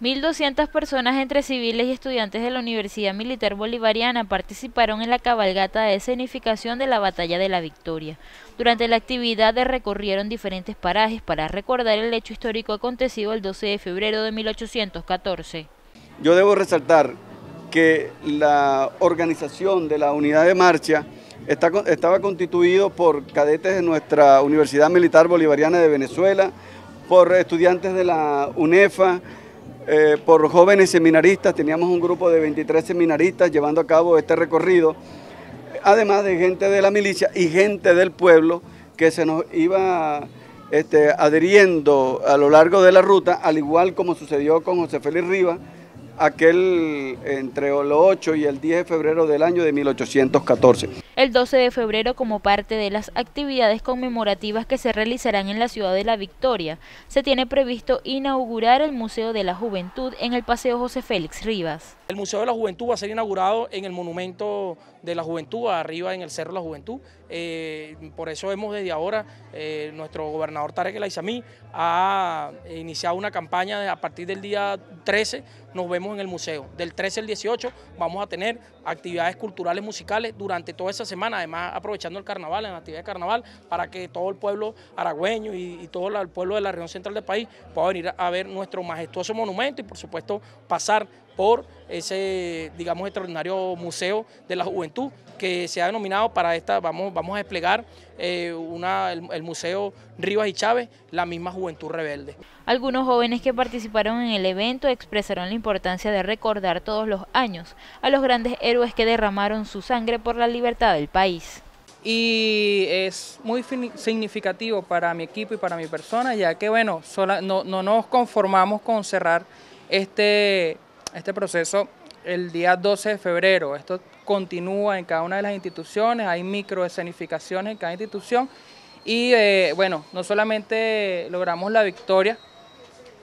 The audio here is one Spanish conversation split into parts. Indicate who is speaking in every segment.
Speaker 1: 1.200 personas entre civiles y estudiantes de la Universidad Militar Bolivariana participaron en la cabalgata de escenificación de la Batalla de la Victoria. Durante la actividad recorrieron diferentes parajes para recordar el hecho histórico acontecido el 12 de febrero de 1814.
Speaker 2: Yo debo resaltar que la organización de la unidad de marcha estaba constituido por cadetes de nuestra Universidad Militar Bolivariana de Venezuela, por estudiantes de la UNEFA, eh, por jóvenes seminaristas, teníamos un grupo de 23 seminaristas llevando a cabo este recorrido, además de gente de la milicia y gente del pueblo que se nos iba este, adhiriendo a lo largo de la ruta, al igual como sucedió con José Félix Rivas, aquel entre el 8 y el 10 de febrero del año de 1814.
Speaker 1: El 12 de febrero, como parte de las actividades conmemorativas que se realizarán en la ciudad de La Victoria, se tiene previsto inaugurar el Museo de la Juventud en el Paseo José Félix Rivas.
Speaker 3: El Museo de la Juventud va a ser inaugurado en el Monumento de la Juventud, arriba en el Cerro de la Juventud. Eh, por eso hemos desde ahora, eh, nuestro gobernador Tarek El ha iniciado una campaña a partir del día 13, nos vemos en el museo. Del 13 al 18 vamos a tener actividades culturales musicales durante toda esa semana, además aprovechando el carnaval, la actividad de carnaval, para que todo el pueblo aragüeño y, todo el pueblo de la región central del país pueda venir a ver nuestro majestuoso monumento y por supuesto pasar por ese, digamos, extraordinario museo de la juventud que se ha denominado para esta, vamos, vamos a desplegar eh, una, el, Museo Rivas y Chávez, la misma Juventud
Speaker 1: Rebelde. Algunos jóvenes que participaron en el evento expresaron la importancia de recordar todos los años a los grandes héroes que derramaron su sangre por la libertad del país.
Speaker 4: Y es muy significativo para mi equipo y para mi persona, ya que bueno, no, no nos conformamos con cerrar este este proceso el día 12 de febrero. Esto continúa en cada una de las instituciones, hay escenificaciones en cada institución y eh, bueno, no solamente logramos la victoria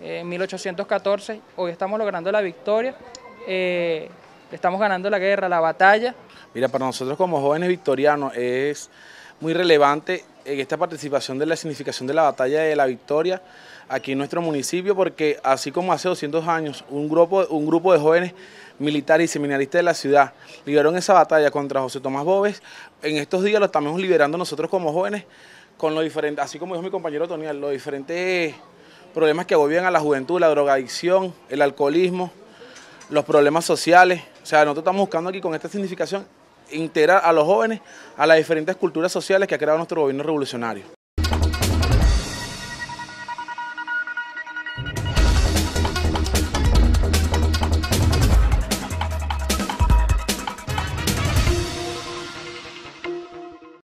Speaker 4: eh, en 1814, hoy estamos logrando la victoria, eh, estamos ganando la guerra, la batalla.
Speaker 5: Mira, para nosotros como jóvenes victorianos es muy relevante en esta participación de la significación de la batalla de la victoria aquí en nuestro municipio, porque así como hace 200 años un grupo, un grupo de jóvenes militares y seminaristas de la ciudad liberaron esa batalla contra José Tomás Bóves, en estos días lo estamos liberando nosotros como jóvenes, con lo diferentes así como dijo mi compañero Toniel, los diferentes problemas que agobian a la juventud, la drogadicción, el alcoholismo, los problemas sociales. O sea, nosotros estamos buscando aquí con esta significación integrar a los jóvenes a las diferentes culturas sociales que ha creado nuestro gobierno revolucionario.